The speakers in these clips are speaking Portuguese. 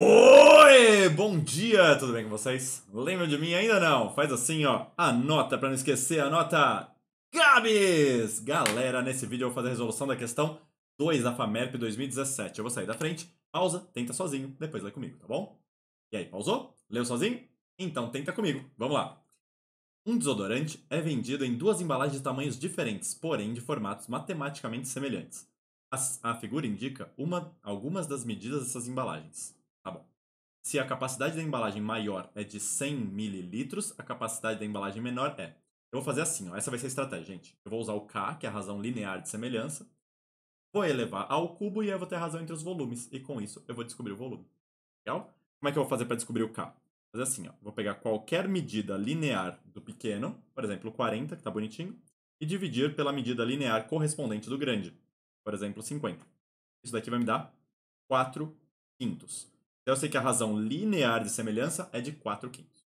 Oi, bom dia, tudo bem com vocês? Lembra de mim ainda não? Faz assim, ó, anota para não esquecer, anota Gabs! Galera, nesse vídeo eu vou fazer a resolução da questão 2 da FAMERP 2017. Eu vou sair da frente, pausa, tenta sozinho, depois lê comigo, tá bom? E aí, pausou? Leu sozinho? Então tenta comigo, vamos lá. Um desodorante é vendido em duas embalagens de tamanhos diferentes, porém de formatos matematicamente semelhantes. A, a figura indica uma, algumas das medidas dessas embalagens. Tá bom. Se a capacidade da embalagem maior é de 100 mililitros, a capacidade da embalagem menor é. Eu vou fazer assim, ó. essa vai ser a estratégia, gente. Eu vou usar o K, que é a razão linear de semelhança. Vou elevar ao cubo e eu vou ter a razão entre os volumes. E com isso, eu vou descobrir o volume. Legal? Como é que eu vou fazer para descobrir o K? Vou fazer assim, ó. Vou pegar qualquer medida linear do pequeno, por exemplo, 40, que está bonitinho, e dividir pela medida linear correspondente do grande, por exemplo, 50. Isso daqui vai me dar 4 quintos. Então eu sei que a razão linear de semelhança é de 4 quintos.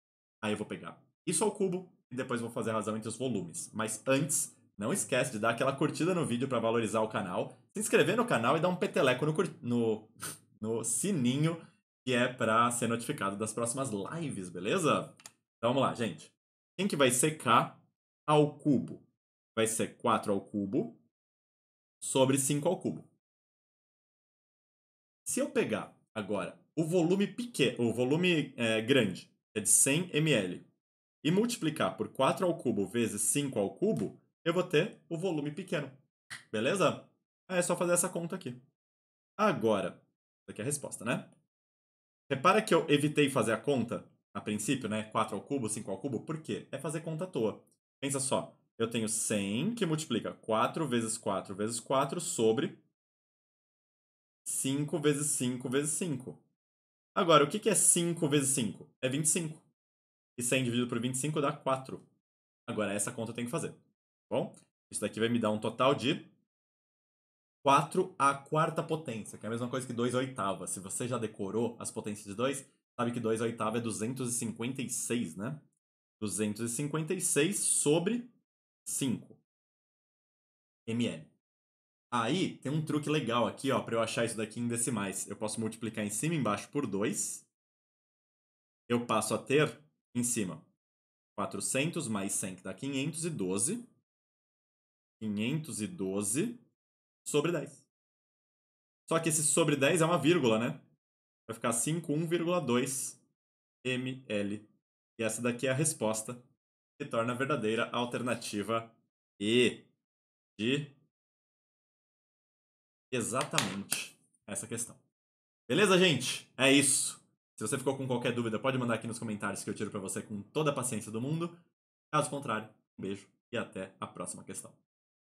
Aí eu vou pegar isso ao cubo e depois vou fazer a razão entre os volumes. Mas antes, não esquece de dar aquela curtida no vídeo para valorizar o canal, se inscrever no canal e dar um peteleco no, no, no sininho que é para ser notificado das próximas lives, beleza? Então vamos lá, gente. Quem que vai ser k ao cubo? Vai ser 4 ao cubo sobre 5 ao cubo. Se eu pegar Agora, o volume pequeno, o volume é, grande é de 100 ml. E multiplicar por 4 ao cubo vezes 5 ao cubo, eu vou ter o volume pequeno. Beleza? Aí é só fazer essa conta aqui. Agora, essa aqui é a resposta, né? Repara que eu evitei fazer a conta, a princípio, né? 4 ao cubo, 5 ao cubo, por quê? É fazer conta à toa. Pensa só, eu tenho 100 que multiplica 4 vezes 4 vezes 4 sobre 5 vezes 5 vezes 5. Agora, o que é 5 vezes 5? É 25. E 100 dividido por 25 dá 4. Agora, essa conta eu tenho que fazer. Tá bom, isso daqui vai me dar um total de 4 à quarta potência, que é a mesma coisa que 2 oitava. Se você já decorou as potências de 2, sabe que 2 oitava é 256, né? 256 sobre 5 ml. Aí, tem um truque legal aqui, ó, para eu achar isso daqui em decimais. Eu posso multiplicar em cima e embaixo por 2. Eu passo a ter, em cima, 400 mais 100, que dá 512. 512 sobre 10. Só que esse sobre 10 é uma vírgula, né? Vai ficar 51,2 ml. E essa daqui é a resposta que torna a verdadeira alternativa E de exatamente essa questão. Beleza, gente? É isso. Se você ficou com qualquer dúvida, pode mandar aqui nos comentários que eu tiro para você com toda a paciência do mundo. Caso contrário, um beijo e até a próxima questão.